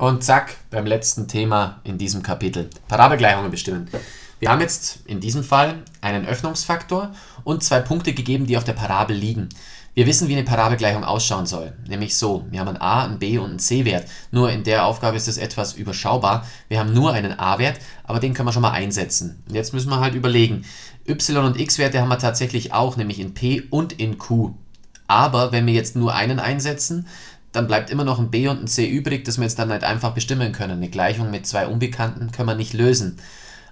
Und zack, beim letzten Thema in diesem Kapitel. Parabelgleichungen bestimmen. Wir haben jetzt in diesem Fall einen Öffnungsfaktor und zwei Punkte gegeben, die auf der Parabel liegen. Wir wissen, wie eine Parabelgleichung ausschauen soll, nämlich so. Wir haben einen a, einen b und einen c-Wert. Nur in der Aufgabe ist das etwas überschaubar. Wir haben nur einen a-Wert, aber den können wir schon mal einsetzen. Und jetzt müssen wir halt überlegen, y und x-Werte haben wir tatsächlich auch, nämlich in p und in q. Aber wenn wir jetzt nur einen einsetzen, dann bleibt immer noch ein b und ein c übrig, das wir jetzt dann nicht einfach bestimmen können. Eine Gleichung mit zwei Unbekannten können wir nicht lösen.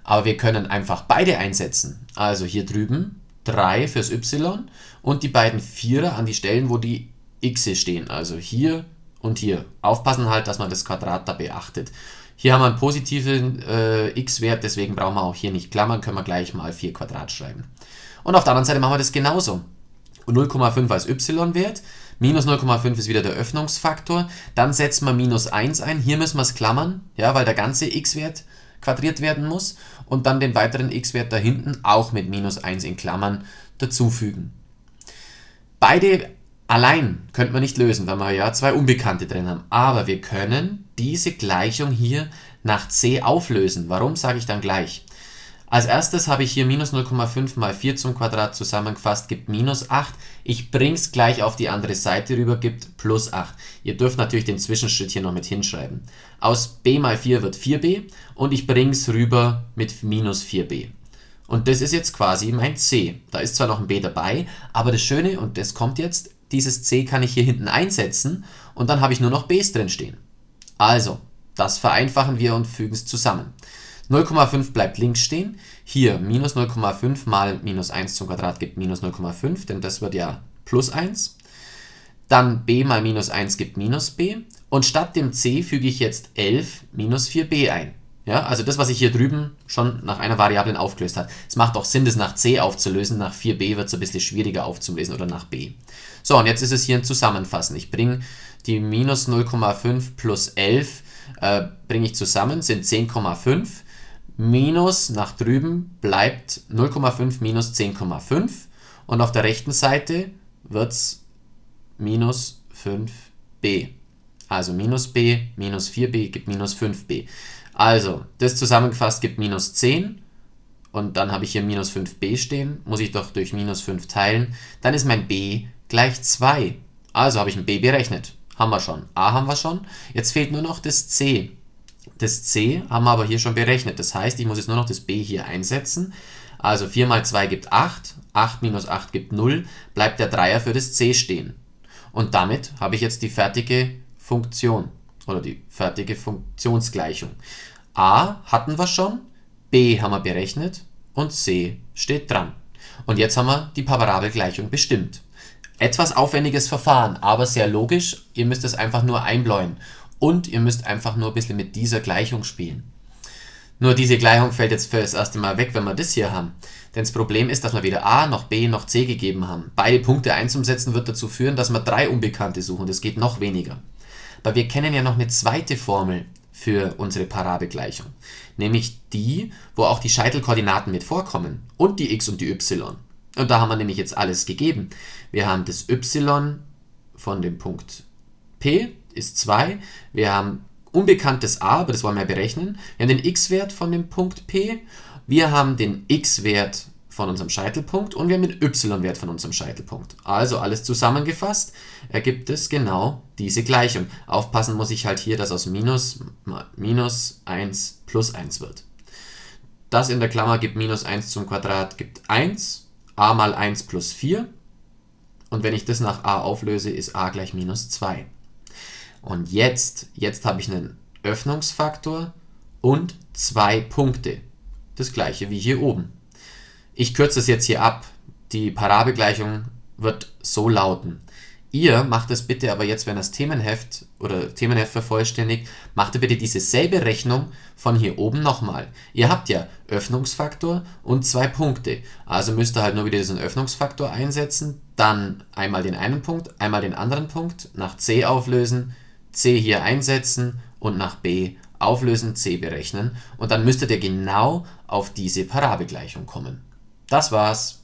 Aber wir können einfach beide einsetzen. Also hier drüben 3 fürs y und die beiden Vierer an die Stellen, wo die x stehen. Also hier und hier. Aufpassen halt, dass man das Quadrat da beachtet. Hier haben wir einen positiven äh, x-Wert, deswegen brauchen wir auch hier nicht Klammern, können wir gleich mal 4 Quadrat schreiben. Und auf der anderen Seite machen wir das genauso. 0,5 als y-Wert. Minus 0,5 ist wieder der Öffnungsfaktor. Dann setzen wir minus 1 ein. Hier müssen wir es klammern, ja, weil der ganze x-Wert quadriert werden muss. Und dann den weiteren x-Wert da hinten auch mit minus 1 in Klammern dazufügen. Beide allein könnte man nicht lösen, weil wir ja zwei Unbekannte drin haben. Aber wir können diese Gleichung hier nach c auflösen. Warum sage ich dann gleich? Als erstes habe ich hier minus 0,5 mal 4 zum Quadrat zusammengefasst, gibt minus 8. Ich bringe es gleich auf die andere Seite rüber, gibt plus 8. Ihr dürft natürlich den Zwischenschritt hier noch mit hinschreiben. Aus b mal 4 wird 4b und ich bringe es rüber mit minus 4b. Und das ist jetzt quasi mein c. Da ist zwar noch ein b dabei, aber das Schöne, und das kommt jetzt, dieses c kann ich hier hinten einsetzen und dann habe ich nur noch b's drin stehen. Also, das vereinfachen wir und fügen es zusammen. 0,5 bleibt links stehen. Hier minus 0,5 mal minus 1 zum Quadrat gibt minus 0,5, denn das wird ja plus 1. Dann b mal minus 1 gibt minus b. Und statt dem c füge ich jetzt 11 minus 4b ein. Ja, also das, was ich hier drüben schon nach einer Variablen aufgelöst hat. Es macht auch Sinn, das nach c aufzulösen. Nach 4b wird es ein bisschen schwieriger aufzulösen oder nach b. So, und jetzt ist es hier ein Zusammenfassen. Ich bringe die minus 0,5 plus 11 äh, bringe ich zusammen, sind 10,5. Minus nach drüben bleibt 0,5 minus 10,5 und auf der rechten Seite wird es minus 5b. Also minus b minus 4b gibt minus 5b. Also, das zusammengefasst gibt minus 10 und dann habe ich hier minus 5b stehen, muss ich doch durch minus 5 teilen, dann ist mein b gleich 2. Also habe ich ein b berechnet. Haben wir schon. a haben wir schon. Jetzt fehlt nur noch das c. Das c haben wir aber hier schon berechnet. Das heißt, ich muss jetzt nur noch das b hier einsetzen. Also 4 mal 2 gibt 8, 8 minus 8 gibt 0, bleibt der Dreier für das c stehen. Und damit habe ich jetzt die fertige Funktion oder die fertige Funktionsgleichung. a hatten wir schon, b haben wir berechnet und c steht dran. Und jetzt haben wir die Parabelgleichung bestimmt. Etwas aufwendiges Verfahren, aber sehr logisch. Ihr müsst es einfach nur einbläuen und ihr müsst einfach nur ein bisschen mit dieser Gleichung spielen. Nur diese Gleichung fällt jetzt für das erste Mal weg, wenn wir das hier haben. Denn das Problem ist, dass wir weder a noch b noch c gegeben haben. Beide Punkte einzusetzen wird dazu führen, dass wir drei Unbekannte suchen. Das geht noch weniger. Aber wir kennen ja noch eine zweite Formel für unsere Parabelgleichung. Nämlich die, wo auch die Scheitelkoordinaten mit vorkommen. Und die x und die y. Und da haben wir nämlich jetzt alles gegeben. Wir haben das y von dem Punkt p ist 2. Wir haben unbekanntes a, aber das wollen wir berechnen. Wir haben den x-Wert von dem Punkt P. Wir haben den x-Wert von unserem Scheitelpunkt und wir haben den y-Wert von unserem Scheitelpunkt. Also alles zusammengefasst ergibt es genau diese Gleichung. Aufpassen muss ich halt hier, dass aus minus, minus 1 plus 1 wird. Das in der Klammer gibt minus 1 zum Quadrat, gibt 1. a mal 1 plus 4. Und wenn ich das nach a auflöse, ist a gleich minus 2. Und jetzt, jetzt habe ich einen Öffnungsfaktor und zwei Punkte. Das gleiche wie hier oben. Ich kürze es jetzt hier ab. Die Parabelgleichung wird so lauten. Ihr macht es bitte aber jetzt, wenn das Themenheft oder Themenheft vervollständigt, macht ihr bitte diese selbe Rechnung von hier oben nochmal. Ihr habt ja Öffnungsfaktor und zwei Punkte. Also müsst ihr halt nur wieder diesen Öffnungsfaktor einsetzen, dann einmal den einen Punkt, einmal den anderen Punkt, nach C auflösen, C hier einsetzen und nach B auflösen, C berechnen und dann müsstet ihr genau auf diese Parabelgleichung kommen. Das war's.